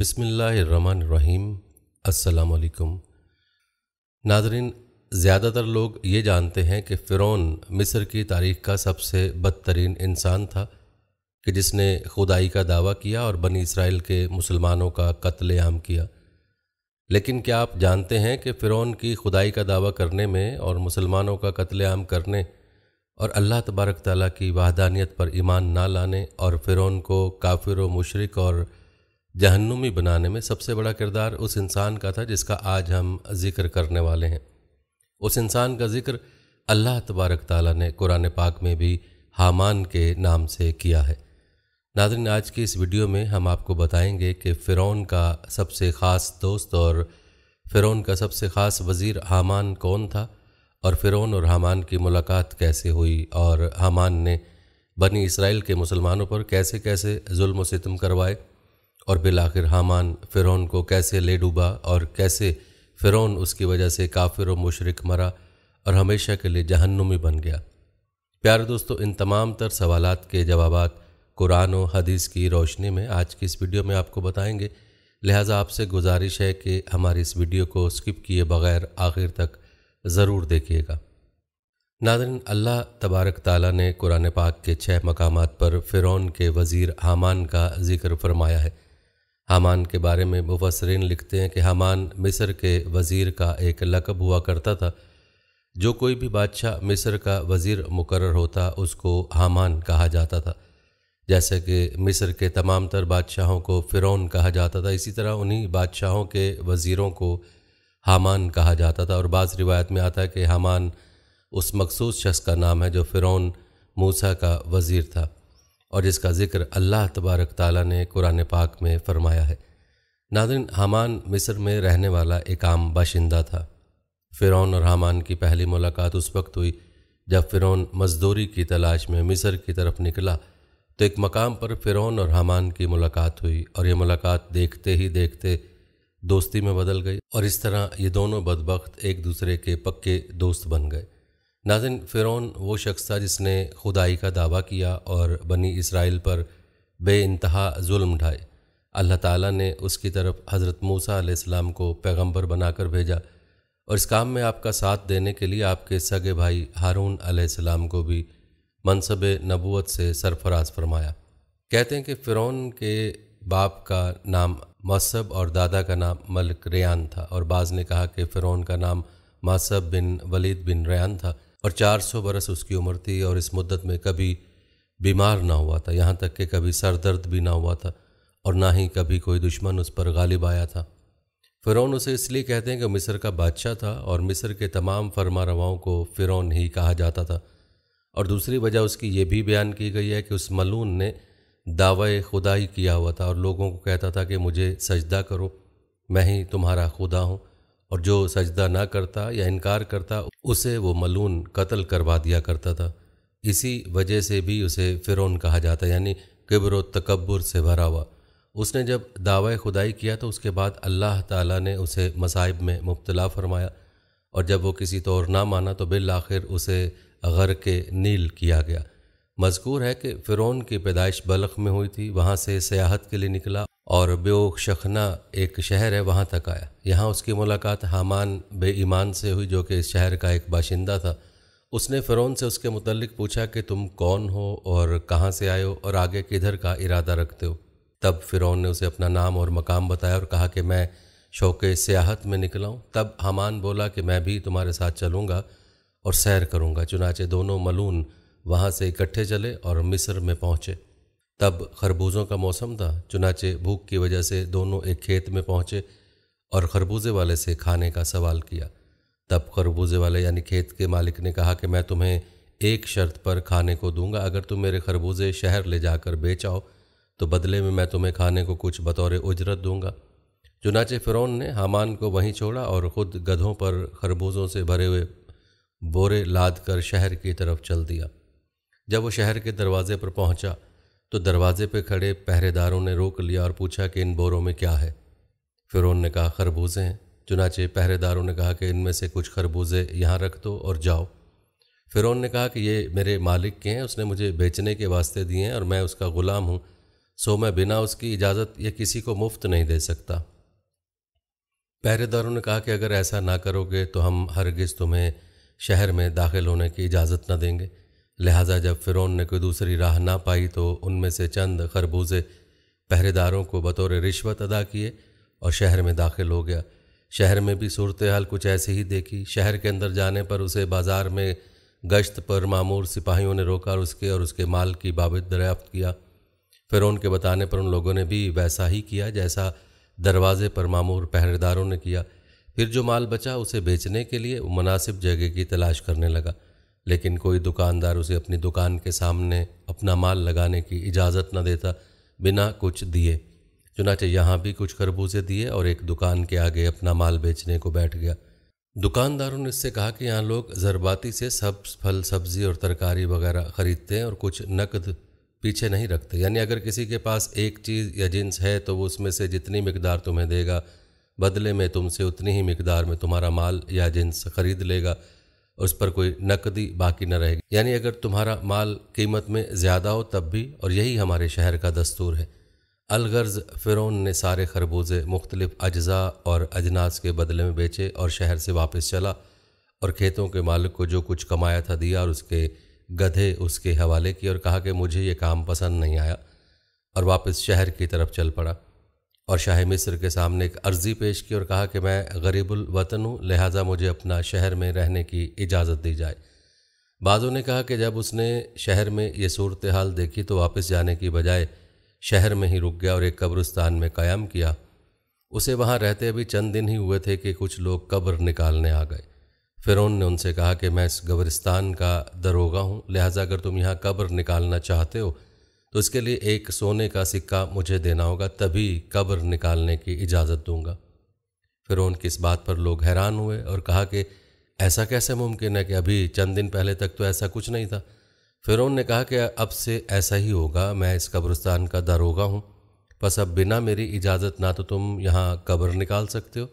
बिसमीम् अलकुम नाजरन ज़्यादातर लोग ये जानते हैं कि फ़िरौन मिस्र की तारीख़ का सबसे बदतरीन इंसान था कि जिसने खुदाई का दावा किया और बनी इसराइल के मुसलमानों का कत्ल आम किया लेकिन क्या आप जानते हैं कि फ़िरौन की खुदाई का दावा करने में और मुसलमानों का कत्ल आम करने और अल्लाह तबारक ताली की वाहदानियत पर ईमान ना लाने और फ़िरौन को काफिर व मशरक और जहन्नुमी बनाने में सबसे बड़ा किरदार उस इंसान का था जिसका आज हम जिक्र करने वाले हैं उस इंसान का जिक्र अल्लाह तबारक ताली ने कुरान पाक में भी हामान के नाम से किया है नादरन आज की इस वीडियो में हम आपको बताएंगे कि फ़िरौन का सबसे ख़ास दोस्त और फ़िरौन का सबसे ख़ास वज़ीर हामान कौन था और फ़िरौन और हामान की मुलाकात कैसे हुई और हामान ने बनी इसराइल के मुसलमानों पर कैसे कैसे जुल्म सितम करवाए और बिल आखिर हामान फ़िरौन को कैसे ले डूबा और कैसे फ़िरौन उसकी वजह से काफिर और मुशरक मरा और हमेशा के लिए जहन्नुमी बन गया प्यारे दोस्तों इन तमाम तर सवाल के जवाब कुरान और हदीस की रोशनी में आज की इस वीडियो में आपको बताएंगे लिहाजा आपसे गुजारिश है कि हमारी इस वीडियो को स्किप किए बगैर आखिर तक ज़रूर देखिएगा नादरन अल्लाह तबारक ताला ने कुरान पाक के छः मकामात पर फ़िरौन के वज़ीर हामान का जिक्र फरमाया है हमान के बारे में मुफसरीन लिखते हैं कि हमान मिस्र के वज़ीर का एक लकब हुआ करता था जो कोई भी बादशाह मिस्र का वज़ीर मुकर होता उसको हमान कहा जाता था जैसे कि मिस्र के तमाम तर बादशाहों को फ़िरौन कहा जाता था इसी तरह उन्हीं बादशाहों के वज़ीरों को हामान कहा जाता था और बाज़ रिवायत में आता है कि हामान उस मखसूस शख्स का नाम है जो फ़िरौन मूसा का वज़ीर था और इसका जिक्र अल्लाह तबारक ताली ने कुरान पाक में फरमाया है नादिन हमान मिस्र में रहने वाला एक आम बाशिंदा था फ़िरौन और हामान की पहली मुलाकात उस वक्त हुई जब फ़िरौन मजदूरी की तलाश में मिस्र की तरफ निकला तो एक मकाम पर फ़िरौन और हामान की मुलाकात हुई और ये मुलाकात देखते ही देखते दोस्ती में बदल गई और इस तरह ये दोनों बदबخت एक दूसरे के पक्के दोस्त बन गए नाजिन फ़िरौन वो शख्स था जिसने खुदाई का दावा किया और बनी इसराइल पर बे इंतहा जुल्म ढाए अल्लाह ताला ने उसकी तरफ हज़रत मूसा आसमाम को पैगंबर बनाकर भेजा और इस काम में आपका साथ देने के लिए आपके सगे भाई हारून आसमाम को भी मनसब नबूत से सरफराज फरमाया कहते हैं कि फ़िरौन के बाप का नाम मसब और दादा का नाम मलिक रेयान था और बाज़ ने कहा कि फ़िरौन का नाम मासब बिन वलीद बिन रेयान था और 400 बरस उसकी उम्र थी और इस मुद्दत में कभी बीमार ना हुआ था यहाँ तक कि कभी सर दर्द भी ना हुआ था और ना ही कभी कोई दुश्मन उस पर गालिब आया था फ़िरौन उसे इसलिए कहते हैं कि मिस्र का बादशाह था और मिस्र के तमाम फरमा रवाओं को फ़िरौन ही कहा जाता था और दूसरी वजह उसकी ये भी बयान की गई है कि उस मलून ने दावा खुदाई किया हुआ था और लोगों को कहता था कि मुझे सजदा करो मैं ही तुम्हारा खुदा हूँ और जो सजदा ना करता या इनकार करता उसे वो मलून कत्ल करवा दिया करता था इसी वजह से भी उसे फ़िरौन कहा जाता यानी किब्र तकबर से भरा हुआ उसने जब दावा खुदाई किया तो उसके बाद अल्लाह ताला ने उसे मसाइब में मुबतला फरमाया और जब वो किसी तौर ना माना तो बिल आखिर उसे गर के नील किया गया मजकूर है कि फ़िरौन की पैदाइश बलख में हुई थी वहाँ से सियाहत के लिए निकला और बेओ शखना एक शहर है वहाँ तक आया यहाँ उसकी मुलाकात हामान बे ईमान से हुई जो कि इस शहर का एक बाशिंदा था उसने फ़िरौन से उसके मतलब पूछा कि तुम कौन हो और कहाँ से आए हो और आगे किधर का इरादा रखते हो तब फ़िरौन ने उसे अपना नाम और मकाम बताया और कहा कि मैं शौक़ सियाहत में निकला हूँ तब हमान बोला कि मैं भी तुम्हारे साथ चलूँगा और सैर करूँगा चुनाचे दोनों मलून वहाँ से इकट्ठे चले और मिस्र में पहुँचे तब खरबूजों का मौसम था चुनाचे भूख की वजह से दोनों एक खेत में पहुंचे और खरबूजे वाले से खाने का सवाल किया तब खरबूजे वाले यानी खेत के मालिक ने कहा कि मैं तुम्हें एक शर्त पर खाने को दूंगा अगर तुम मेरे खरबूजे शहर ले जाकर बेचाओ तो बदले में मैं तुम्हें खाने को कुछ बतौर उजरत दूंगा चुनाचे फ़िरौन ने हामान को वहीं छोड़ा और ख़ुद गधों पर खरबूजों से भरे हुए बोरे लाद कर शहर की तरफ चल दिया जब वो शहर के दरवाजे पर पहुंचा तो दरवाजे पर खड़े पहरेदारों ने रोक लिया और पूछा कि इन बोरों में क्या है फिरौन ने कहा खरबूजे हैं चुनाचे पहरेदारों ने कहा कि इनमें से कुछ खरबूजे यहाँ रख दो और जाओ फिर ने कहा कि ये मेरे मालिक के हैं उसने मुझे बेचने के वास्ते दिए हैं और मैं उसका ग़ुलाम हूँ सो मैं बिना उसकी इजाज़त ये किसी को मुफ्त नहीं दे सकता पहरेदारों ने कहा कि अगर ऐसा ना करोगे तो हम हरगिज़ तुम्हें शहर में दाखिल होने की इजाज़त न देंगे लिहाजा जब फ़िरौन ने कोई दूसरी राह ना पाई तो उनमें से चंद खरबूजे पहरेदारों को बतौर रिश्वत अदा किए और शहर में दाखिल हो गया शहर में भी सूरत हाल कुछ ऐसी ही देखी शहर के अंदर जाने पर उसे बाज़ार में गश्त पर मामूर सिपाहियों ने रोका और उसके और उसके माल की बाबत दरियाफ्त किया फिर उनके बताने पर उन लोगों ने भी वैसा ही किया जैसा दरवाजे पर मामूर पहरेदारों ने किया फिर जो माल बचा उसे बेचने के लिए मुनासिब जगह की तलाश करने लगा लेकिन कोई दुकानदार उसे अपनी दुकान के सामने अपना माल लगाने की इजाज़त न देता बिना कुछ दिए चुनाचे यहाँ भी कुछ खरबूजे दिए और एक दुकान के आगे अपना माल बेचने को बैठ गया दुकानदारों ने इससे कहा कि यहाँ लोग जरबाती से सब फल सब्जी और तरकारी वगैरह ख़रीदते हैं और कुछ नकद पीछे नहीं रखते यानी अगर किसी के पास एक चीज़ या जिन्स है तो वो उसमें से जितनी मकदार तुम्हें देगा बदले में तुमसे उतनी ही मकदार में तुम्हारा माल या जिन्स खरीद लेगा उस पर कोई नकदी बाकी न रहेगी यानी अगर तुम्हारा माल कीमत में ज़्यादा हो तब भी और यही हमारे शहर का दस्तूर है अलगर्ज फ़िरौन ने सारे खरबूजे मुख्तलिफ अज्जा और अजनास के बदले में बेचे और शहर से वापस चला और खेतों के मालिक को जो कुछ कमाया था दिया और उसके गधे उसके हवाले किए और कहा कि मुझे ये काम पसंद नहीं आया और वापस शहर की तरफ चल पड़ा और शाह मिस्र के सामने एक अर्जी पेश की और कहा कि मैं गरीबुल वतन हूँ लिहाजा मुझे अपना शहर में रहने की इजाज़त दी जाए बाज़ों ने कहा कि जब उसने शहर में ये सूरत हाल देखी तो वापस जाने की बजाय शहर में ही रुक गया और एक कब्रस्तान में क़याम किया उसे वहाँ रहते अभी चंद दिन ही हुए थे कि कुछ लोग कब्र निकालने आ गए फिरौन ने उनसे कहा कि मैं इस कब्रिस्तान का दरोगा हूँ लिहाजा अगर तुम यहाँ कब्र निकालना चाहते हो तो इसके लिए एक सोने का सिक्का मुझे देना होगा तभी कब्र निकालने की इजाज़त दूंगा फिर उनकी इस बात पर लोग हैरान हुए और कहा कि ऐसा कैसे मुमकिन है कि अभी चंद दिन पहले तक तो ऐसा कुछ नहीं था फिर ने कहा कि अब से ऐसा ही होगा मैं इस कब्रस्तान का दारोगा हूँ बस अब बिना मेरी इजाज़त ना तो तुम यहाँ कब्र निकाल सकते हो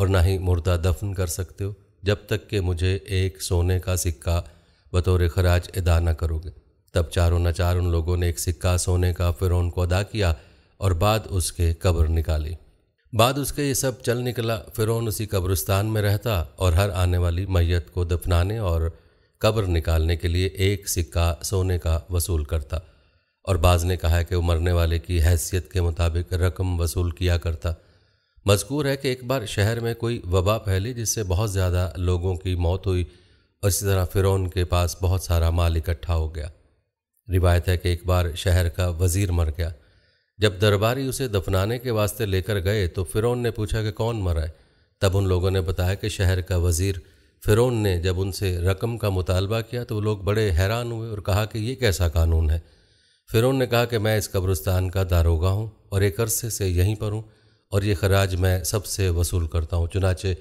और ना ही मुर्दा दफन कर सकते हो जब तक कि मुझे एक सोने का सिक्का बतौर खराज अदा ना करोगे तब चारों नचार उन लोगों ने एक सिक्का सोने का फिरौन को अदा किया और बाद उसके कब्र निकाली बाद उसके ये सब चल निकला फिरौन उसी कब्रिस्तान में रहता और हर आने वाली मैयत को दफनाने और कब्र निकालने के लिए एक सिक्का सोने का वसूल करता और बाज़ ने कहा है कि वो मरने वाले की हैसियत के मुताबिक रकम वसूल किया करता मजकूर है कि एक बार शहर में कोई वबा फैली जिससे बहुत ज़्यादा लोगों की मौत हुई और इसी तरह फ़िरौन के पास बहुत सारा माल इकट्ठा हो गया रिवायत है कि एक बार शहर का वजीर मर गया जब दरबारी उसे दफनाने के वास्ते लेकर गए तो फ़िरौन ने पूछा कि कौन मरा है तब उन लोगों ने बताया कि शहर का वज़ीर फ़िरौन ने जब उनसे रकम का मुतालबा किया तो वो लोग बड़े हैरान हुए और कहा कि ये कैसा कानून है फ़िरौन ने कहा कि मैं इस कब्रिस्तान का दारोगा हूँ और एक अरसे से यहीं पर हूँ और ये खराज मैं सबसे वसूल करता हूँ चुनाचे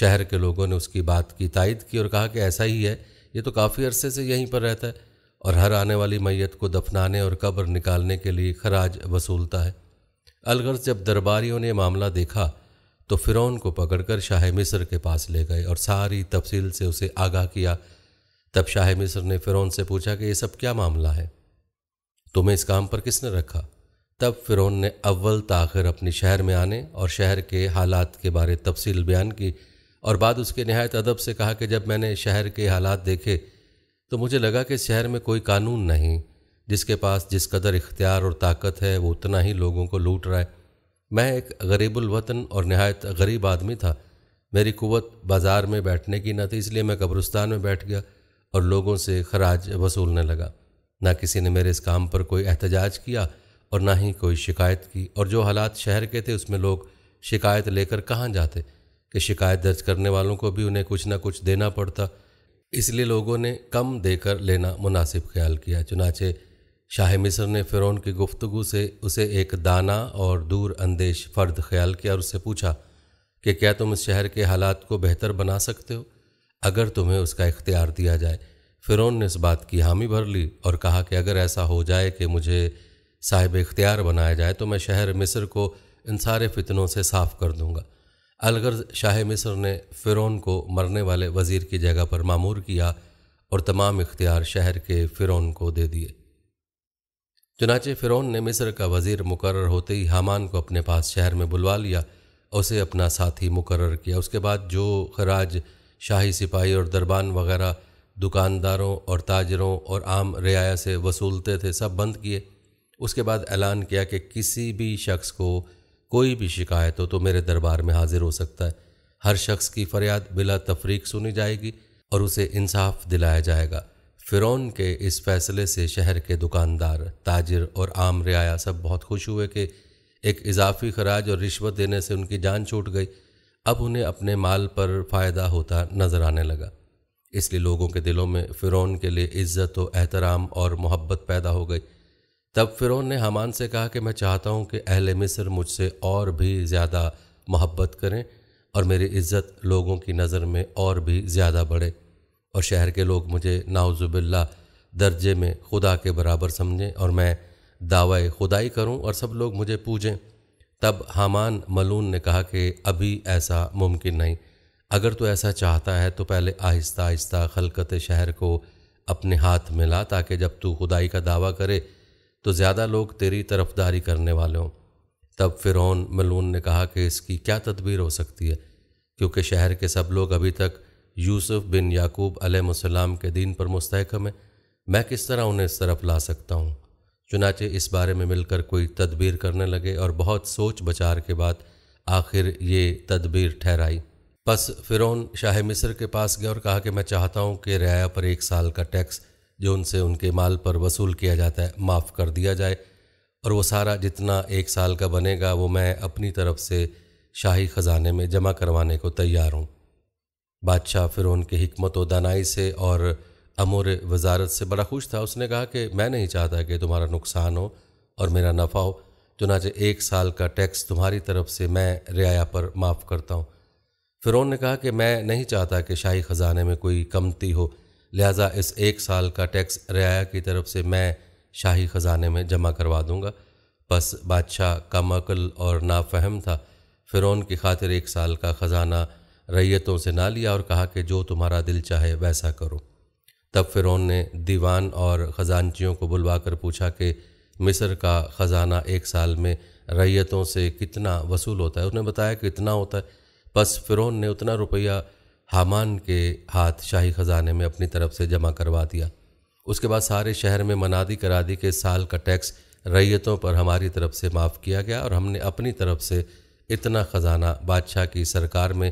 शहर के लोगों ने उसकी बात की तायद की और कहा कि ऐसा ही है ये तो काफ़ी अरसे से यहीं पर रहता है और हर आने वाली मैयत को दफनाने और कब्र निकालने के लिए खराज वसूलता है अलगर्ज जब दरबारियों ने मामला देखा तो फ़िरौन को पकड़कर शाह मिस्र के पास ले गए और सारी तफसील से उसे आगाह किया तब शाह मिस्र ने फ़िरौन से पूछा कि ये सब क्या मामला है तुम्हें इस काम पर किसने रखा तब फ़िरौन ने अव्वल ताखिर अपने शहर में आने और शहर के हालात के बारे तफसील बयान की और बाद उसके नहायत अदब से कहा कि जब मैंने शहर के हालात देखे तो मुझे लगा कि शहर में कोई कानून नहीं जिसके पास जिस कदर इख्तियार और ताकत है वो उतना ही लोगों को लूट रहा है मैं एक गरीबुलवतन और नहायत गरीब आदमी था मेरी कुवत बाज़ार में बैठने की न थी इसलिए मैं कब्रस्तान में बैठ गया और लोगों से खराज वसूलने लगा ना किसी ने मेरे इस काम पर कोई एहतजाज किया और ना ही कोई शिकायत की और जो हालात शहर के थे उसमें लोग शिकायत लेकर कहाँ जाते कि शिकायत दर्ज करने वालों को भी उन्हें कुछ ना कुछ देना पड़ता इसलिए लोगों ने कम देकर लेना मुनासिब ख्याल किया चुनाचे शाह मिस्र ने फ़िरौन की गुफ्तगु से उसे एक दाना और दूर अंदेश फ़र्द ख्याल किया और उससे पूछा कि क्या तुम इस शहर के हालात को बेहतर बना सकते हो अगर तुम्हें उसका इख्तियार दिया जाए फ़िरौन ने इस बात की हामी भर ली और कहा कि अगर ऐसा हो जाए कि मुझे साहिब इख्तियार बनाया जाए तो मैं शहर मिस्र को इन सारे फितनों से साफ़ कर दूंगा अलगर्ज शाह मिस्र ने फ़िरौन को मरने वाले वज़ीर की जगह पर मामूर किया और तमाम इख्तियार शहर के फ़िरौन को दे दिए चुनाचे फ़िरौन ने मिस्र का वज़ीर मुकर होते ही हामान को अपने पास शहर में बुलवा लिया और उसे अपना साथी मुकर किया उसके बाद जो खराज शाही सिपाही और दरबान वगैरह दुकानदारों और ताजरों और आम रियाया से वसूलते थे सब बंद किए उसके बाद ऐलान किया कि किसी भी शख्स को कोई भी शिकायत हो तो मेरे दरबार में हाजिर हो सकता है हर शख्स की फरियाद बिला तफरीक सुनी जाएगी और उसे इंसाफ दिलाया जाएगा फ़िरौन के इस फैसले से शहर के दुकानदार ताजिर और आम रियाया सब बहुत खुश हुए कि एक इजाफी खराज और रिश्वत देने से उनकी जान छूट गई अब उन्हें अपने माल पर फ़ायदा होता नज़र आने लगा इसलिए लोगों के दिलों में फ़िरौन के लिए इज़्ज़त और एहतराम और मोहब्बत पैदा हो गई तब फ़िरौन ने हमान से कहा कि मैं चाहता हूँ कि अहल मिस्र मुझसे और भी ज़्यादा मोहब्बत करें और मेरी इज़्ज़त लोगों की नज़र में और भी ज़्यादा बढ़े और शहर के लोग मुझे नाउज़ुबिल्ला दर्जे में खुदा के बराबर समझें और मैं दावा खुदाई करूं और सब लोग मुझे पूजें तब हामान मलून ने कहा कि अभी ऐसा मुमकिन नहीं अगर तो ऐसा चाहता है तो पहले आहिस्ता आहिस्ता खलकत शहर को अपने हाथ में ला ताकि जब तू खुदाई का दावा करे तो ज़्यादा लोग तेरी तरफदारी करने वाले हों तब फ़िरौन मलून ने कहा कि इसकी क्या तदबीर हो सकती है क्योंकि शहर के सब लोग अभी तक यूसुफ बिन याकूब अलैहिस्सलाम के दीन पर मुस्तकम है मैं किस तरह उन्हें इस तरफ ला सकता हूँ चुनाचे इस बारे में मिलकर कोई तदबीर करने लगे और बहुत सोच बचार के बाद आखिर ये तदबीर ठहराई बस फ़िरौन शाह मिस्र के पास गया और कहा कि मैं चाहता हूँ कि रियाया पर एक साल का टैक्स जो उनसे उनके माल पर वसूल किया जाता है माफ़ कर दिया जाए और वो सारा जितना एक साल का बनेगा वो मैं अपनी तरफ से शाही ख़जाने में जमा करवाने को तैयार हूँ बादशाह फिर उनके हमत व दानाई से और अमूर वजारत से बड़ा खुश था उसने कहा कि मैं नहीं चाहता कि तुम्हारा नुकसान हो और मेरा नफ़ा हो चुनाचे एक साल का टैक्स तुम्हारी तरफ से मैं रियाया पर माफ़ करता हूँ फिरौन ने कहा कि मैं नहीं चाहता कि शाही ख़जाने में कोई कमती हो लिहाजा इस एक साल का टैक्स रियाया की तरफ से मैं शाही ख़जाने में जमा करवा दूँगा बस बादशाह कम अकल और नाफहम था फ़िरौन की खातिर एक साल का ख़जाना रैयतों से ना लिया और कहा कि जो तुम्हारा दिल चाहे वैसा करो तब फ़िरौन ने दीवान और ख़जानचियों को बुलवा कर पूछा कि मिस्र का ख़जाना एक साल में रैयतों से कितना वसूल होता है उन्हें बताया कि इतना होता है बस फ़िरौन ने उतना रुपया हामान के हाथ शाही ख़जाने में अपनी तरफ से जमा करवा दिया उसके बाद सारे शहर में मनादी करा दी कि साल का टैक्स रैयतों पर हमारी तरफ से माफ़ किया गया और हमने अपनी तरफ से इतना ख़जाना बादशाह की सरकार में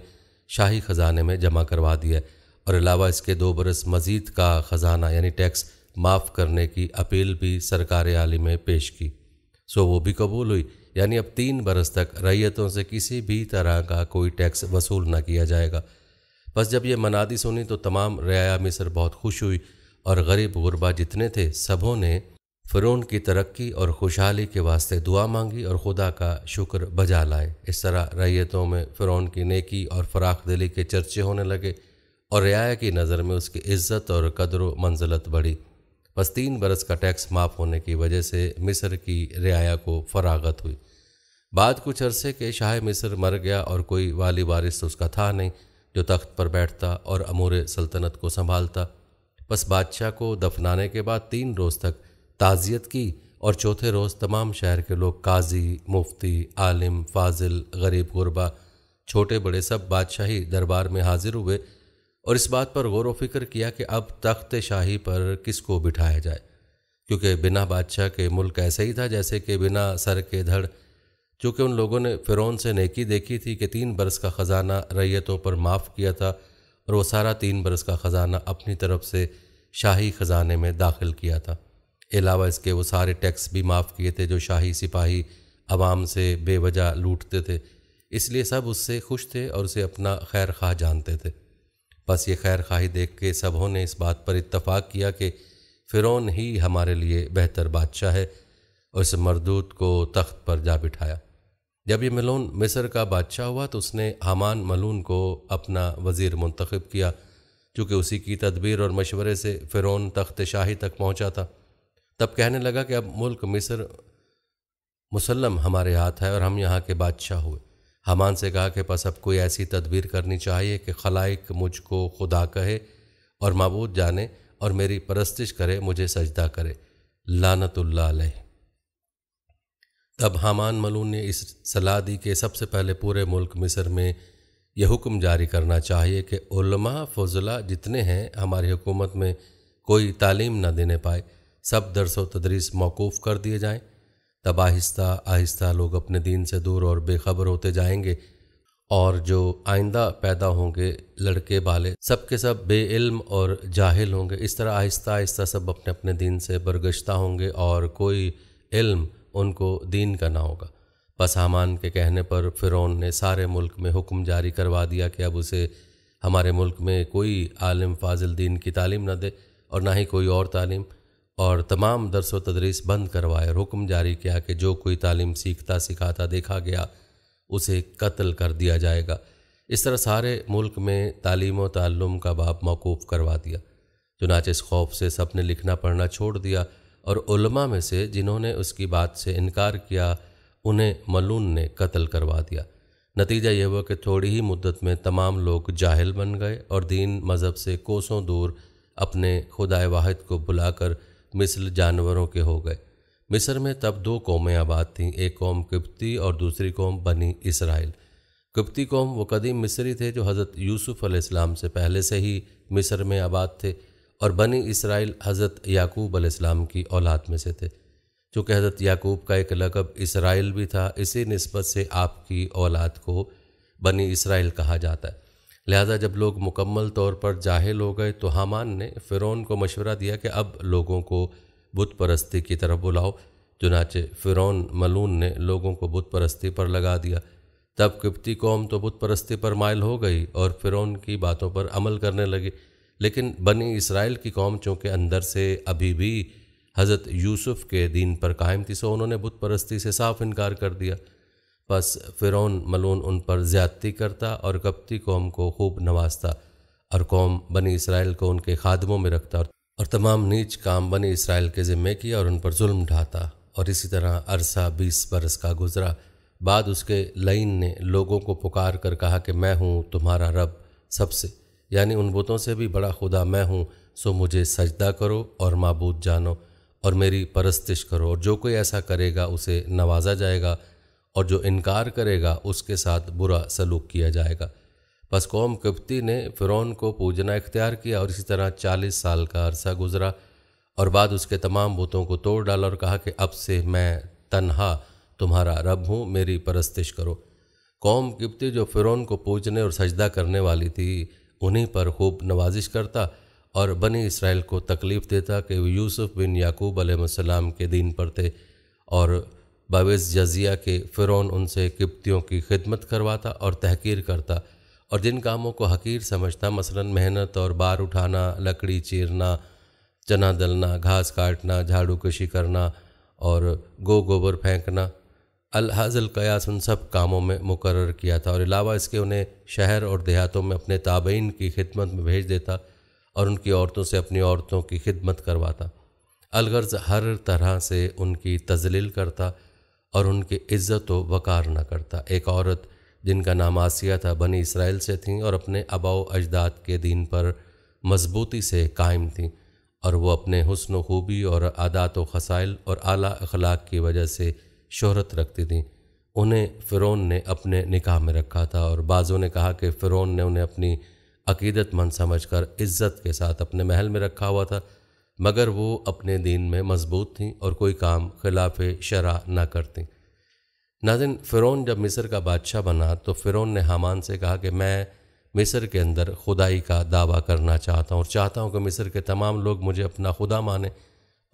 शाही ख़जाने में जमा करवा दिया और अलावा इसके दो बरस मज़ीद का ख़जाना यानी टैक्स माफ़ करने की अपील भी सरकार आली में पेश की सो वो भी कबूल हुई यानी अब तीन बरस तक रैयतों से किसी भी तरह का कोई टैक्स वसूल न किया जाएगा बस जब यह मनादी सुनी तो तमाम रियाया मिस्र बहुत खुश हुई और गरीब गुरबा जितने थे सबों ने फ़िरौन की तरक्की और खुशहाली के वास्ते दुआ मांगी और खुदा का शुक्र बजा लाए इस तरह रैयतों में फ़िरौन की नेकी और फराख दिली के चर्चे होने लगे और रियाया की नज़र में उसकी इज़्ज़त और कदर मंजिलत बढ़ी बस तीन बरस का टैक्स माफ़ होने की वजह से मिस्र की रियाया को फरागत हुई बाद कुछ अरसे के शाह मिस्र मर गया और कोई वाली वारिस तो उसका था नहीं जो तख्त पर बैठता और अमूर सल्तनत को संभालता बस बादशाह को दफनाने के बाद तीन रोज़ तक ताज़ियत की और चौथे रोज़ तमाम शहर के लोग काजी मुफ्ती आलिम फाजिल गरीब गुरबा छोटे बड़े सब बादशाही दरबार में हाजिर हुए और इस बात पर गौर फिक्र किया कि अब तख्त शाही पर किसको बिठाया जाए क्योंकि बिना बादशाह के मुल्क ऐसे ही था जैसे कि बिना सर के धड़ चूँकि उन लोगों ने फ़िरौन से नेकी देखी थी कि तीन बरस का ख़ज़ाना रैयतों पर माफ़ किया था और वो सारा तीन बरस का ख़ज़ाना अपनी तरफ से शाही ख़ज़ाने में दाखिल किया था अलावा इसके वो सारे टैक्स भी माफ़ किए थे जो शाही सिपाही आवाम से बेवजह लूटते थे इसलिए सब उससे खुश थे और उसे अपना खैर खा जानते थे बस ये खैर खाही देख के सबों ने इस बात पर इतफाक़ किया कि फ़िरौन ही हमारे लिए बेहतर बादशाह है और इस मरदूत को तख्त पर जा बिठाया जब ये मलून मिस्र का बादशाह हुआ तो उसने हमान मलून को अपना वज़ीर मंतखब किया चूँकि उसी की तदबीर और मशवरे से फ़िरौन तख्त शाही तक पहुँचा था तब कहने लगा कि अब मुल्क मिस्र मुसलम हमारे हाथ है और हम यहाँ के बादशाह हुए हमान से कहा कि बस अब कोई ऐसी तदबीर करनी चाहिए कि खलाइक मुझको खुदा कहे और मबूद जाने और मेरी परस्तिश करे मुझे सजदा करे लानतुल्लाह अलैह तब हामान मलून ने इस सलाह दी कि सबसे पहले पूरे मुल्क मिस्र में यह हुक्म जारी करना चाहिए कि उलमा फजला जितने हैं हमारी हुकूमत में कोई तालीम न देने पाए सब दरस व तदरीस मौकूफ़ कर दिए जाएं तब आहिस्ता आहिस्ता लोग अपने दीन से दूर और बेखबर होते जाएंगे और जो आइंदा पैदा होंगे लड़के बाले सब के सब बेइल्म और जाहिल होंगे इस तरह आहिस्ता आहिस्ता सब अपने अपने दीन से बरगश्ता होंगे और कोई इल्म उनको दीन करना होगा पसामान के कहने पर फ़िरौन ने सारे मुल्क में हुक्म जारी करवा दिया कि अब उसे हमारे मुल्क में कोई आलिम फाजिल दीन की तालीम न दे और ना ही कोई और तालीम और तमाम दरस व तदरीस बंद करवाए और हुक्म जारी किया कि जो कोई तालीम सीखता सिखाता देखा गया उसे कत्ल कर दिया जाएगा इस तरह सारे मुल्क में तालीम व का बाप मौकूफ़ करवा दिया चुनाच इस खौफ से सब ने लिखना पढ़ना छोड़ दिया और उलमा में से जिन्होंने उसकी बात से इनकार किया उन्हें मलून ने कत्ल करवा दिया नतीजा यह हुआ कि थोड़ी ही मुद्दत में तमाम लोग जाहिल बन गए और दीन मज़हब से कोसों दूर अपने खुदाए वाहिद को बुलाकर मिसल जानवरों के हो गए मिस्र में तब दो कौमें आबाद थीं एक कौम किब्ती और दूसरी कौम बनी इसराइल किब्ती कौम वो कदीम मिस्री थे जो हज़रत यूसुफ़ अलैहिस्सलाम से पहले से ही मिस्र में आबाद थे और बनी इसराइल हज़रत याकूब अलैहिस्सलाम की औलाद में से थे चूँकि हज़रत याकूब का एक लकब इसराइल भी था इसी नस्बत से आपकी औलाद को बनी इसराइल कहा जाता है लिहाजा जब लोग मुकम्मल तौर पर जाहिल हो गए तो हामान ने फ़िरौन को मशवरा दिया कि अब लोगों को बुत परस्ती की तरफ बुलाओ चुनाचे फ़िरौन मलून ने लोगों को बुत परस्ती पर लगा दिया तब किप्ती कौम तो बुत परस्ती पर मायल हो गई और फ़िरौन की बातों पर अमल करने लगी लेकिन बनी इसराइल की कौम चूँकि अंदर से अभी भी हज़रत यूसुफ के दीन पर कायम थी सो उन्होंने बुत परस्ती से साफ इनकार कर दिया बस फ़िरौन मलून उन पर ज़्यादती करता और कपती कौम को खूब नवाजता और कौम बनी इसराइल को उनके खादमों में रखता और तमाम नीच काम बनी इसराइल के ज़िम्मे किया और उन पर जुल्म ढाता और इसी तरह अरसा बीस बरस का गुजरा बाद उसके लईन ने लोगों को पुकार कर कहा कि मैं हूँ तुम्हारा रब सबसे यानी उन बुतों से भी बड़ा खुदा मैं हूँ सो मुझे सजदा करो और मबूद जानो और मेरी परस्तिश करो और जो कोई ऐसा करेगा उसे नवाजा जाएगा और जो इनकार करेगा उसके साथ बुरा सलूक किया जाएगा बस कौम कप्ती ने फ़िरौन को पूजना इख्तियार किया और इसी तरह चालीस साल का अरसा गुजरा और बाद उसके तमाम बुतों को तोड़ डाला और कहा कि अब से मैं तन्हा तुम्हारा रब हूँ मेरी परस्तिश करो कौम किप्ती जो फ़िरौन को पूजने और सजदा करने वाली थी उन्हीं पर खूब नवाजिश करता और बनी इसराइल को तकलीफ़ देता कि वो यूसुफ बिन याकूब आसमाम के दिन पर थे और बावेस जजिया के फ़िरौन उनसे किप्तियों की खिदमत करवाता और तहकीर करता और जिन कामों को हकीर समझता मसलन मेहनत और बार उठाना लकड़ी चीरना चना दलना घास काटना झाड़ू कशी करना और गो गोबर फेंकना अलहाजल कयास उन सब कामों में मुकर किया था और अलावा इसके उन्हें शहर और देहातों में अपने ताबीन की खिदमत में भेज देता और उनकी औरतों से अपनी औरतों की खिदमत करवाता अलगर्ज हर तरह से उनकी तजलील करता और उनकी इज्जत वकार न करता एक औरत जिनका नाम आसिया था बनी इसराइल से थी और अपने अबाओ अजदाद के दीन पर मजबूती से कायम थी और वो अपने हसन खूबी और आदात व खसाइल और आला अखलाक की वजह से शोहरत रखती थी उन्हें फ़िरौन ने अपने निकाह में रखा था और बाज़ों ने कहा कि फ़िरौन ने उन्हें अपनी अक़ीदत मंद समझ कर इज़्ज़त के साथ अपने महल में रखा हुआ था मगर वो अपने दीन में मजबूत थी और कोई काम खिलाफ शरा ना करती नाजिन फ़िरौन जब मिस्र का बादशाह बना तो फ़िरौन ने हमान से कहा कि मैं मिस्र के अंदर खुदाई का दावा करना चाहता हूँ और चाहता हूँ कि मिस्र के तमाम लोग मुझे अपना खुदा माने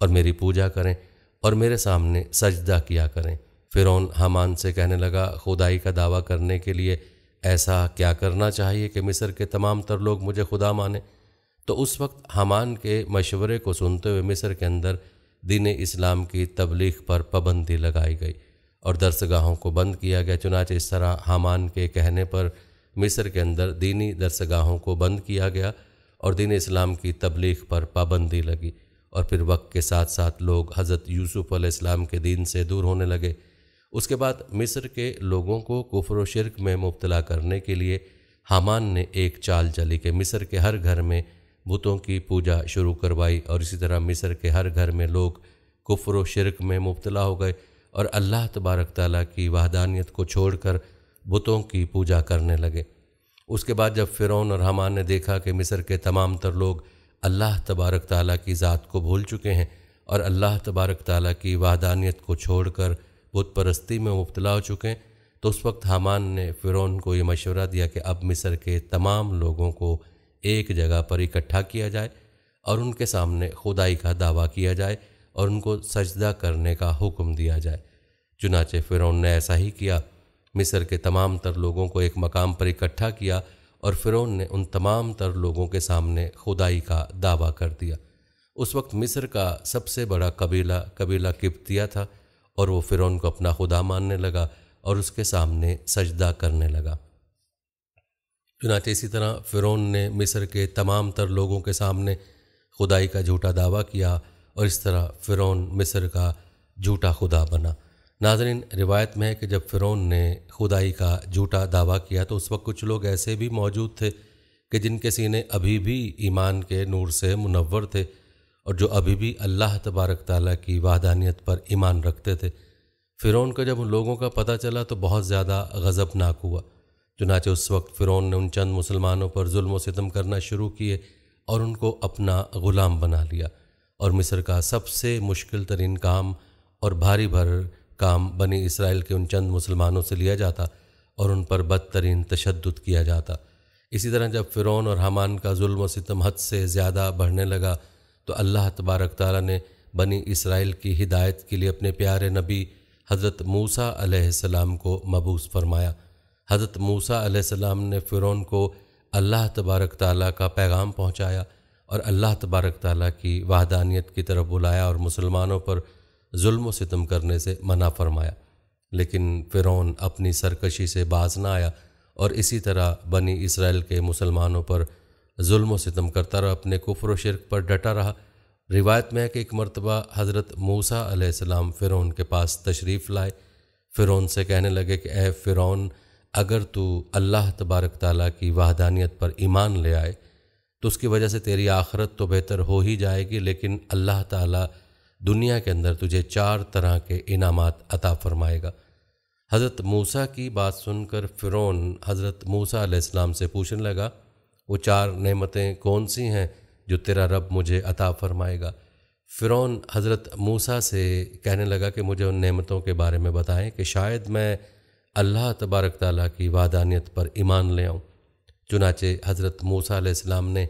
और मेरी पूजा करें और मेरे सामने सजदा किया करें फिरौन हमान से कहने लगा खुदाई का दावा करने के लिए ऐसा क्या करना चाहिए कि मिस्र के तमाम तर लोग मुझे खुदा माने तो उस वक्त हमान के मशवरे को सुनते हुए मिस्र के अंदर दीन इस्लाम की तबलीग पर पाबंदी लगाई गई और दरसगाहों को बंद किया गया चुनाचे इस तरह हमान के कहने पर मिस्र के अंदर दीनी दरसगाहों को बंद किया गया और दीन इस्लाम की तबलीग पर पाबंदी लगी और फिर वक्त के साथ साथ लोग हज़रत यूसुफ़ अलैहिस्सलाम के दीन से दूर होने लगे उसके बाद मिस्र के लोगों को कुफर शिरक में मुबतला करने के लिए हमान ने एक चाल चली कि मिस्र के हर घर में बुतों की पूजा शुरू करवाई और इसी तरह मिस्र के हर घर में लोग कुफर शिरक में मुबतला हो गए और अल्लाह तबारक ताली की वाहदानियत को छोड़कर बुतों की पूजा करने लगे उसके बाद जब फ़िरौन और हमान ने देखा कि मिस्र के तमाम तर लोग अल्लाह तबारक ताली की ज़ात को भूल चुके हैं और अल्लाह तबारक ताली की वाहदानियत को छोड़कर बुत परस्ती में मुबतला हो चुके हैं तो उस वक्त हामान ने फ़िरौन को ये मशवरा दिया कि अब मिस्र के तमाम लोगों को एक जगह पर इकट्ठा किया जाए और उनके सामने खुदाई का दावा किया जाए और उनको सजदा करने का हुक्म दिया जाए चुनाचे फ़िरौन ने ऐसा ही किया मिस्र के तमाम तर लोगों को एक मकाम पर इकट्ठा किया और फ़िरौन ने उन तमाम तर लोगों के सामने खुदाई का दावा कर दिया उस वक्त मिस्र का सबसे बड़ा कबीला कबीला किप्तिया था और वो फ़िरौन को अपना खुदा मानने लगा और उसके सामने सजदा करने लगा चुनाचे इसी तरह फ़िरौन ने मिस्र के तमाम तर लोगों के सामने खुदाई का झूठा दावा किया और इस तरह फ़िरौन मिस्र का झूठा खुदा बना नाजरीन रिवायत में है कि जब फ़िरौन ने खुदाई का झूठा दावा किया तो उस वक्त कुछ लोग ऐसे भी मौजूद थे कि जिनके सीने अभी भी ईमान के नूर से मुनवर थे और जो अभी भी अल्लाह तबारक ताली की वाहदानियत पर ईमान रखते थे फ़िरौन का जब उन लोगों का पता चला तो बहुत ज़्यादा गज़बनाक हुआ चुनाचे उस वक्त फ़िरौन ने उन चंद मुसलमानों पर म्म करना शुरू किए और उनको अपना ग़ुलाम बना लिया और मिस्र का सबसे मुश्किल तरीन काम और भारी भर काम बनी इसराइल के उन चंद मुसलमानों से लिया जाता और उन पर बदतरीन तशद किया जाता इसी तरह जब फ़िरौन और हमान का जुल्म सितम हद से ज़्यादा बढ़ने लगा तो अल्लाह तबारक ताली ने बनी इसराइल की हिदायत के लिए अपने प्यारे नबी हज़रत मूसा सलाम को मबूस फरमाया हज़रत मूसा सलाम ने फ़िरौन को अल्लाह तबारक ताली का पैगाम पहुँचाया और अल्लाह तबारक ताली की वाहदानियत की तरफ बुलाया और मुसलमानों पर जुल्म सितम करने से मना फरमाया लेकिन फ़िरौन अपनी सरकशी से बाज ना आया और इसी तरह बनी इसराइल के मुसलमानों पर जुल्म सितम करता रहा अपने कुफर शिरक पर डटा रहा रिवायत में है कि एक मरतबा हज़रत मूसा अलैहिस्सलाम फ़िरौन के पास तशरीफ़ लाए फ़िरौन से कहने लगे कि ए फ़िरौन अगर तू अल्लाह तबारक ताली की वाहदानियत पर ईमान ले आए तो उसकी वजह से तेरी आखरत तो बेहतर हो ही जाएगी लेकिन अल्लाह ताला दुनिया के अंदर तुझे चार तरह के इनामात अता फरमाएगा हज़रत मूसा की बात सुनकर फ़िरौन हज़रत मूसा इस्लाम से पूछने लगा वो चार नेमतें कौन सी हैं जो तेरा रब मुझे अता फरमाएगा फ़िरौन हज़रत मूसा से कहने लगा कि मुझे उन नेमतों के बारे में बताएं कि शायद मैं अल्लाह तबारक ताली की वादानियत पर ईमान ले आऊँ चुनाचे हज़रत मूसा इस्लाम ने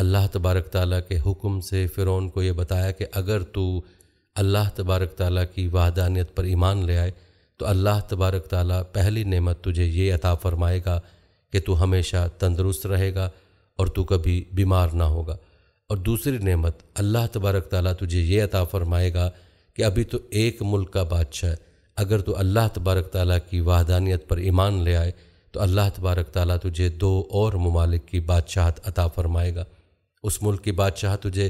अल्लाह तबारक ताल के हुक्म से फ़िरौन को ये बताया कि अगर तू अल्लाह तबारक ताल की वाहदानियत पर ईमान ले आए तो अल्लाह तबारक ताल पहली नेमत तुझे ये अता फ़रमाएगा कि तू हमेशा तंदुरुस्त रहेगा और तू कभी बीमार ना होगा और दूसरी नेमत अल्लाह तबारक ताली तुझे ये अता फ़रमाएगा कि अभी तो एक मुल्क का बादशाह है अगर तू अल्लाह तबारक ताली की वाहदानियत पर ईमान ले आए तो अल्लाह तबारक ताली तुझे दो और ममालिक की बादशाहत अता फ़रमाएगा उस मुल्क की बादशाह तुझे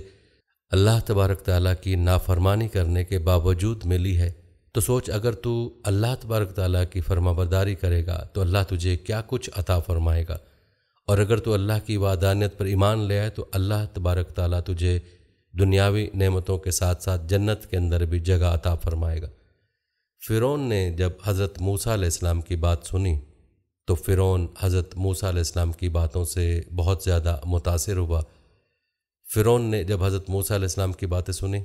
अल्लाह तबारक ताली की नाफरमानी करने के बावजूद मिली है तो सोच अगर तू अल्लाह तबारक ताल की फ़रमाबरदारी करेगा तो अल्लाह तुझे क्या कुछ अता फरमाएगा और अगर तू अल्लाह की वादानियत पर ईमान ले आए तो अल्लाह तबारक ताल तुझे दुनियावी नेमतों के साथ साथ जन्नत के अंदर भी जगह अता फरमाएगा फ़िरौन ने जब हज़रत मूसा इस्लाम की बात सुनी तो फ़िरौन हज़रत मूसा इस्लाम की बातों से बहुत ज़्यादा मुतासर हुआ फ़िरौन ने जब हज़रत मूसा अलैहिस्सलाम की बातें सुनी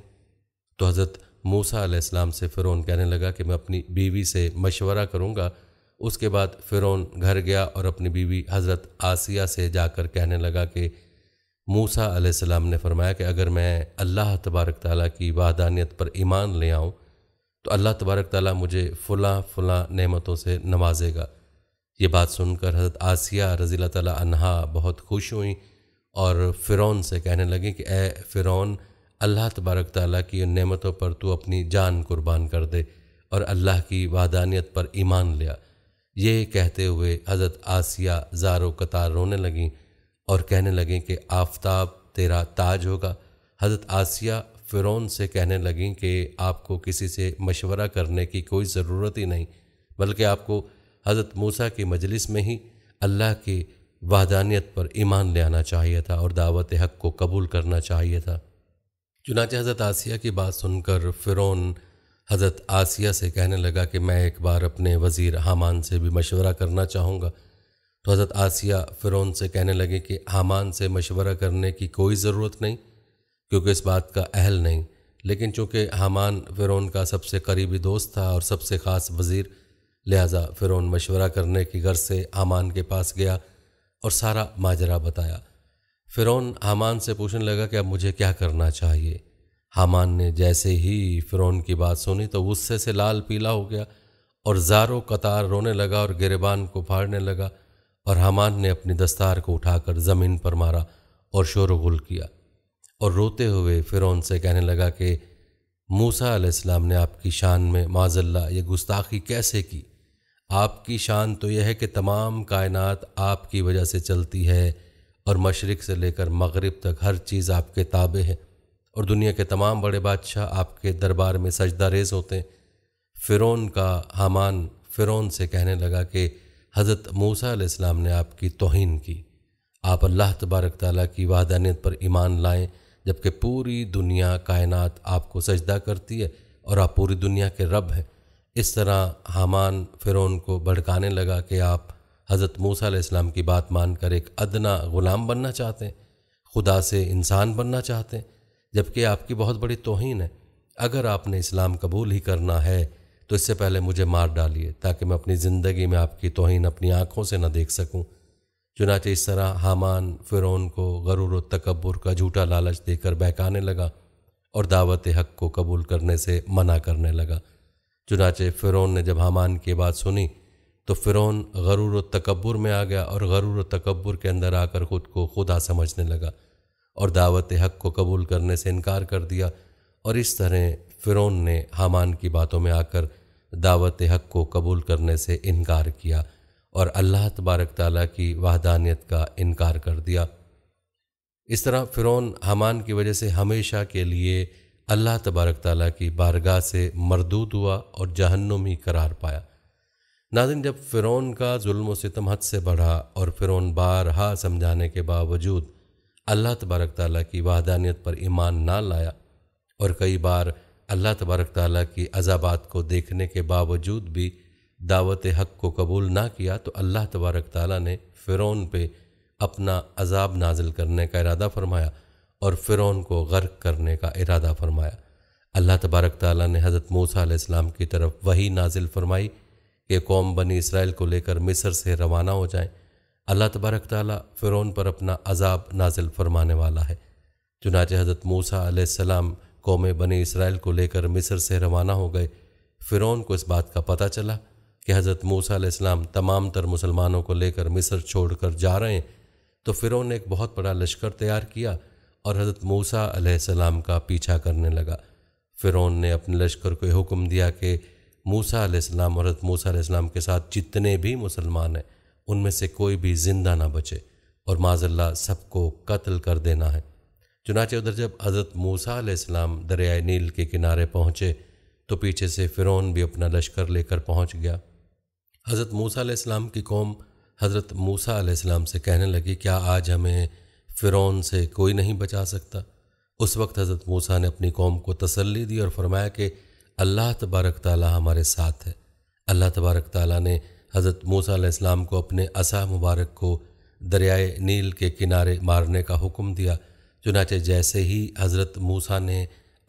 तो हज़रत मूसा अलैहिस्सलाम से फ़िरौन कहने लगा कि मैं अपनी बीवी से मशवरा करूँगा उसके बाद फ़िरौन घर गया और अपनी बीवी हज़रत आसिया से जाकर कहने लगा कि मूसा अलैहिस्सलाम ने फरमाया कि अगर मैं अल्लाह तबारक ताली की वाहदानियत पर ईमान ले आऊँ तो अल्लाह तबारक ताली मुझे फ़लाँ फ़लाँ नमतों से नवाजेगा ये बात सुनकर हज़रत आसिया रज़ी तला बहुत खुश हुई और फ़िरौन से कहने लगे कि ए फ़िरौन अल्लाह तबारक ताली की नेमतों पर तू अपनी जान कुर्बान कर दे और अल्लाह की वादानियत पर ईमान लिया ये कहते हुए हज़रत आसिया ज़ारो कतार रोने लगें और कहने लगें कि आफ्ताब तेरा ताज होगा हज़रत आसिया फ़िरौन से कहने लगें कि आपको किसी से मशवरा करने की कोई ज़रूरत ही नहीं बल्कि आपको हज़रत मूसा की मजलिस में ही अल्लाह के वाहदानियत पर ईमान ले आना चाहिए था और दावत हक को कबूल करना चाहिए था चुनाच हज़रत आसिया की बात सुनकर फ़िरौन हज़रत आसिया से कहने लगा कि मैं एक बार अपने वज़ीर हामान से भी मशवरा करना चाहूँगा तो हज़रत आसिया फ़िरौन से कहने लगे कि हामान से मशवरा करने की कोई ज़रूरत नहीं क्योंकि इस बात का अहल नहीं लेकिन चूँकि हामान फ़िरौन का सबसे करीबी दोस्त था और सबसे ख़ास वज़ीर लिहाजा फ़िरौन मशवरा करने की गर्ज से हामान के पास गया और सारा माजरा बताया फ़िरौन हामान से पूछने लगा कि अब मुझे क्या करना चाहिए हामान ने जैसे ही फ़िरौन की बात सुनी तो गुस्से से लाल पीला हो गया और जारो कतार रोने लगा और गिरबान को फाड़ने लगा और हमान ने अपनी दस्तार को उठाकर ज़मीन पर मारा और शोरगुल किया और रोते हुए फ़िरौन से कहने लगा कि मूसा आलाम ने आपकी शान में माजल्ला ये गुस्ताखी कैसे की आपकी शान तो यह है कि तमाम कायनात आपकी वजह से चलती है और मशरक़ से लेकर मगरब तक हर चीज़ आपके ताबे है और दुनिया के तमाम बड़े बादशाह आपके दरबार में सजदा रेज होते हैं फ़िरौन का हमान फ़िरौन से कहने लगा कि हज़रत मूसा इस्लाम ने आपकी तोहन की आप अल्लाह तबारक ताली की वाहदानियत पर ईमान लाएँ जबकि पूरी दुनिया कायनात आपको सजदा करती है और आप पूरी दुनिया के रब हैं इस तरह हामान फ़िरौन को भड़काने लगा कि आप हज़रत मूसा इस्लाम की बात मानकर एक अदना ग़ुलाम बनना चाहते हैं खुदा से इंसान बनना चाहते हैं जबकि आपकी बहुत बड़ी तोहन है अगर आपने इस्लाम कबूल ही करना है तो इससे पहले मुझे मार डालिए ताकि मैं अपनी ज़िंदगी में आपकी तोहन अपनी आँखों से ना देख सकूँ चुनाचे इस तरह हामान फ़िरौन को गरूर तकबर का झूठा लालच देकर बहकाने लगा और दावत हक को कबूल करने से मना करने लगा चुनाचे फ़िरौन ने जब हमान की बात सुनी तो फ़िरौन गरूर व तकबर में आ गया और गरूर व तकबर के अंदर आकर ख़ुद को खुदा समझने लगा और दावत हक को कबूल करने से इनकार कर दिया और इस तरह फ़िरौन ने हमान की बातों में आकर दावत हक को कबूल करने से इनकार किया और अल्लाह तबारक ताली की वाहदानियत का इनकार कर दिया इस तरह फ़िरौन हमान की वजह से हमेशा के लिए अल्लाह तबारक ताल की बारगाह से मरदूत हुआ और जहन्नुम ही करार पाया नाजिन जब फ़िरौन का जुल्म सितम हद से बढ़ा और फ़िरौन हा समझाने के बावजूद अल्लाह तबारक ताल की वाहदानियत पर ईमान ना लाया और कई बार अल्लाह तबारक ताल की अजाबात को देखने के बावजूद भी दावत हक को कबूल ना किया तो अल्लाह तबारक ताल ने फ़िरौन पे अपना अजाब नाजिल करने का इरादा फरमाया और फ़िरौन को गर्क करने का इरादा फरमाया अल्लाह तबारक ताली ने हज़रत मूसा इस्लाम की तरफ वही नाजिल फरमाई कि कौम बनी इसराइल को लेकर मिस्र से रवाना हो जाएं अल्लाह तबारक ताली फ़िरौन पर अपना अजाब नाजिल फरमाने वाला है चुनाच हज़रत मूसा सलाम कौम बनी इसराइल को लेकर मिस्र से रवाना हो गए फ़िरौन को इस बात का पता चला कि हज़रत मूसा तमाम तर मुसलमानों को लेकर मिस्र छोड़कर जा रहे हैं तो फ़िरौन ने एक बहुत बड़ा लश्कर तैयार किया और हज़रत मूसा अलैहिस्सलाम का पीछा करने लगा फ़िरौन ने अपने लश्कर को हुक्म दिया कि मूसा अलैहिस्सलाम और हज़रत मूसा अलैहिस्सलाम के साथ जितने भी मुसलमान हैं उनमें से कोई भी ज़िंदा ना बचे और माजल्ला सबको कत्ल कर देना है चुनाचे उधर जब हज़रत मूसा अलैहिस्सलाम दरियाए नील के किनारे पहुँचे तो पीछे से फ़िरौन भी अपना लश्कर लेकर पहुँच गया हज़रत मूसा अलैहिस्सलाम की कौम हज़रत मूसा अलैहिस्सलाम से कहने लगी क्या आज हमें फ़िरौन से कोई नहीं बचा सकता उस वक्त हज़रत मूसा ने अपनी कौम को तसल्ली दी और फरमाया कि अल्लाह तबारक ताली हमारे साथ है अल्लाह तबारक ताली ने हज़रत मूसा इस्लाम को अपने असा मुबारक को दरियाए नील के किनारे मारने का हुक्म दिया चुनाचे जैसे ही हज़रत मूसा ने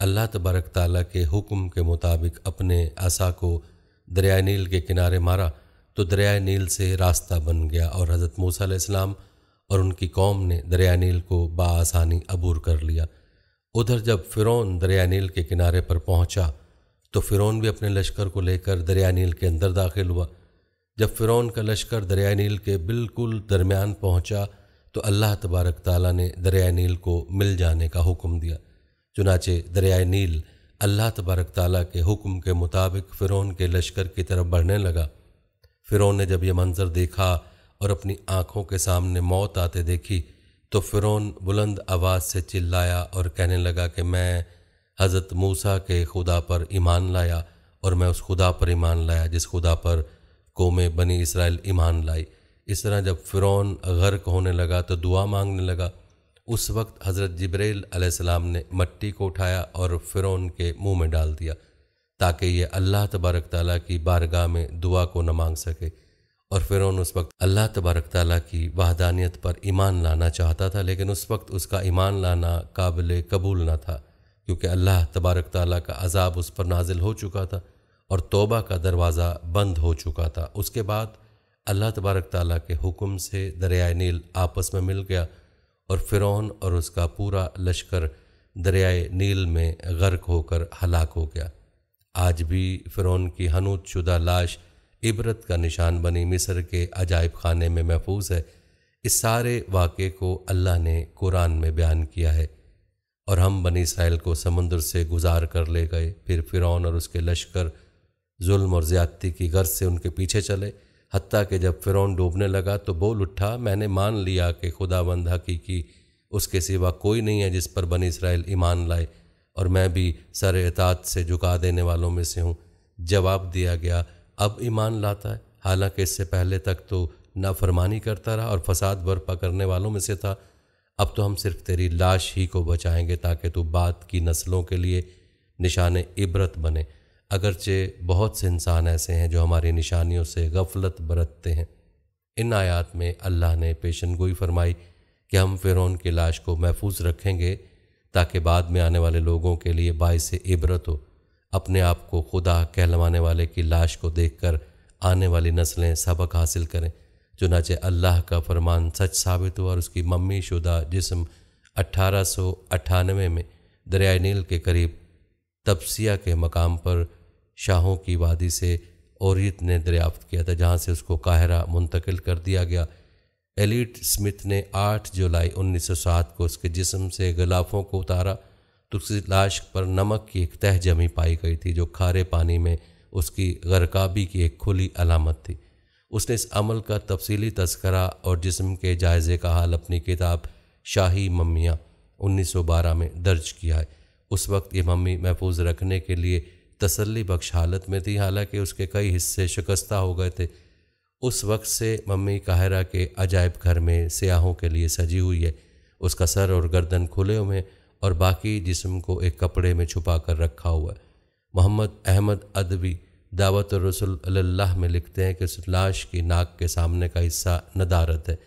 अल्लाह तबारक ताली के हुक्म के मुताबिक अपने असा को दरियाए नील के किनारे मारा तो दरियाए नील से रास्ता बन गया और हज़रत मूसा इस्लाम और उनकी कौम ने दरिया नील को बासानी अबूर कर लिया उधर जब फ़िरौन दरिया नील के किनारे पर पहुंचा तो फ़िरौन भी अपने लश्कर को लेकर दरिया नील के अंदर दाखिल हुआ जब फ़िरौन का लश्कर दरिया नील के बिल्कुल दरमियान पहुंचा तो अल्लाह तबारक ताली ने दरिया नील को मिल जाने का हुक्म दिया चुनाचे दरिया नील अल्लाह तबारक ताली के हुक्म के मुताबिक फ़िरौन के लश्कर की तरफ बढ़ने लगा फ़िरौन ने जब यह मंज़र देखा और अपनी आंखों के सामने मौत आते देखी तो फ़िरौन बुलंद आवाज़ से चिल्लाया और कहने लगा कि मैं हज़रत मूसा के खुदा पर ईमान लाया और मैं उस खुदा पर ईमान लाया जिस खुदा पर कोमे बनी इसराइल ईमान लाई इस तरह जब फ़िरौन गर्क होने लगा तो दुआ मांगने लगा उस वक्त हज़रत जबरील आसमाम ने मट्टी को उठाया और फ़िरौन के मुंह में डाल दिया ताकि ये अल्लाह तबारक ताली की बारगाह में दुआ को न मांग सके और फिर उस वक्त अल्लाह तबारक ताली की वाहदानियत पर ईमान लाना चाहता था लेकिन उस वक्त उसका ईमान लाना काबिल कबूल ना था क्योंकि अल्लाह तबारक ताली का अजाब उस पर नाजिल हो चुका था और तोबा का दरवाज़ा बंद हो चुका था उसके बाद अल्लाह तबारक ताली के हुक्म से दरियाए नील आपस में मिल गया और फ़िरौन और उसका पूरा लश्कर दरियाए नील में गर्क होकर हलाक हो गया आज भी फ़िरौन की हनूत शुदा लाश इबरत का निशान बनी मिस्र के अजायब खाने में महफूज है इस सारे वाक़े को अल्लाह ने कुरान में बयान किया है और हम बनी इसराइल को समुंदर से गुजार कर ले गए फिर फ़िरौन और उसके लश्कर जुल्म और ज़्यादती की गर्ज से उनके पीछे चले हती कि जब फ़िरौन डूबने लगा तो बोल उठा मैंने मान लिया कि खुदा बंद हकीकी उसके सिवा कोई नहीं है जिस पर बनी इसराइल ईमान लाए और मैं भी सर एतात से झुका देने वालों में से हूँ जवाब दिया गया अब ईमान लाता है हालांकि इससे पहले तक तो नाफरमानी करता रहा और फसाद बर्पा करने वालों में से था अब तो हम सिर्फ तेरी लाश ही को बचाएंगे ताकि तू बाद की नस्लों के लिए निशान इबरत बने अगरचे बहुत से इंसान ऐसे हैं जो हमारी निशानियों से गफलत बरतते हैं इन आयात में अल्लाह ने पेशन गोई फरमाई कि हम फ़िरौन की लाश को महफूज रखेंगे ताकि बाद में आने वाले लोगों के लिए बायस इबरत हो अपने आप को खुदा कहलवाने वाले की लाश को देखकर आने वाली नस्लें सबक हासिल करें चुनाचे अल्लाह का फरमान सच साबित हुआ और उसकी मम्मी शुदा जिसम अठारह में दरियाए नील के करीब तपसिया के मकाम पर शाहों की वादी से औरत ने दरियाफ्त किया था जहाँ से उसको काहरा मुंतकिल कर दिया गया एलिट स्मिथ ने 8 जुलाई 1907 को उसके जिसम से गलाफों को उतारा तो लाश पर नमक की एक तह जमी पाई गई थी जो खारे पानी में उसकी गरकाबी की एक खुली अलामत थी उसने इस अमल का तफसीली तस्करा और जिस्म के जायजे का हाल अपनी किताब शाही सौ 1912 में दर्ज किया है उस वक्त ये मम्मी महफूज रखने के लिए तसल्ली बख्श हालत में थी हालांकि उसके कई हिस्से शिकस्ता हो गए थे उस वक्त से मम्मी काहरा के अजायब घर में सयाहों के लिए सजी हुई है उसका सर और गर्दन खुले हुए हैं और बाकी जिसम को एक कपड़े में छुपा कर रखा हुआ है मोहम्मद अहमद अदबी दावत अल्लाह में लिखते हैं कि उस लाश की नाक के सामने का हिस्सा नदारत है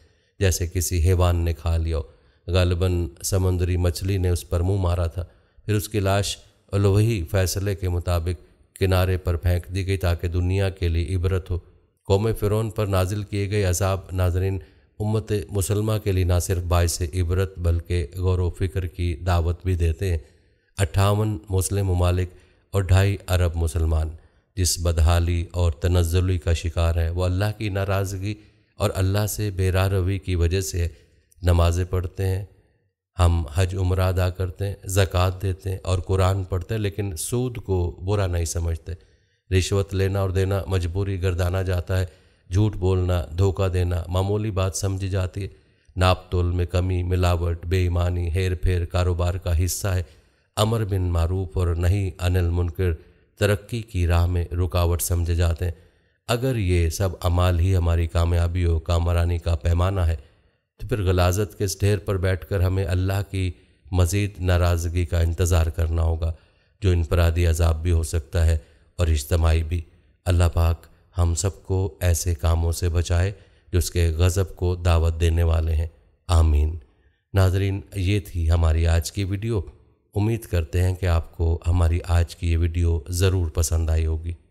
जैसे किसी हैवान ने खा लिया हो गलबन समुंदरी मछली ने उस पर मुंह मारा था फिर उसकी लाश अलवही फैसले के मुताबिक किनारे पर फेंक दी गई ताकि दुनिया के लिए इबरत हो कौम फ़िरौन पर नाजिल किए गए अजाब नाजरीन उम्मत मुसलमा के लिए ना सिर्फ बायस इबरत बल्कि गौर फिक्र की दावत भी देते हैं अट्ठावन मुस्लिम ममालिक और ढाई अरब मुसलमान जिस बदहाली और तनजली का शिकार है वह अल्लाह की नाराज़गी और अल्लाह से बेरा रवी की वजह से नमाज़ें पढ़ते हैं हम हज उम्र अदा करते हैं ज़क़़त देते हैं और कुरान पढ़ते हैं लेकिन सूद को बुरा नहीं समझते रिश्वत लेना और देना मजबूरी गर्दाना जाता है झूठ बोलना धोखा देना मामूली बात समझी जाती है नाप तोल में कमी मिलावट बेईमानी हेर फेर कारोबार का हिस्सा है अमर बिन मारूफ और नहीं अनिल मुनकर तरक्की की राह में रुकावट समझे जाते हैं अगर ये सब अमाल ही हमारी कामयाबी और कामरानी का पैमाना है तो फिर गलाजत के इस ढेर पर बैठकर हमें अल्लाह की मज़ीद नाराज़गी का इंतज़ार करना होगा जो इनफरादी अजाब भी हो सकता है और इज्तमाही भी अल्लाह पाक हम सबको ऐसे कामों से बचाए जो उसके गज़ब को दावत देने वाले हैं आमीन नाजरीन ये थी हमारी आज की वीडियो उम्मीद करते हैं कि आपको हमारी आज की ये वीडियो ज़रूर पसंद आई होगी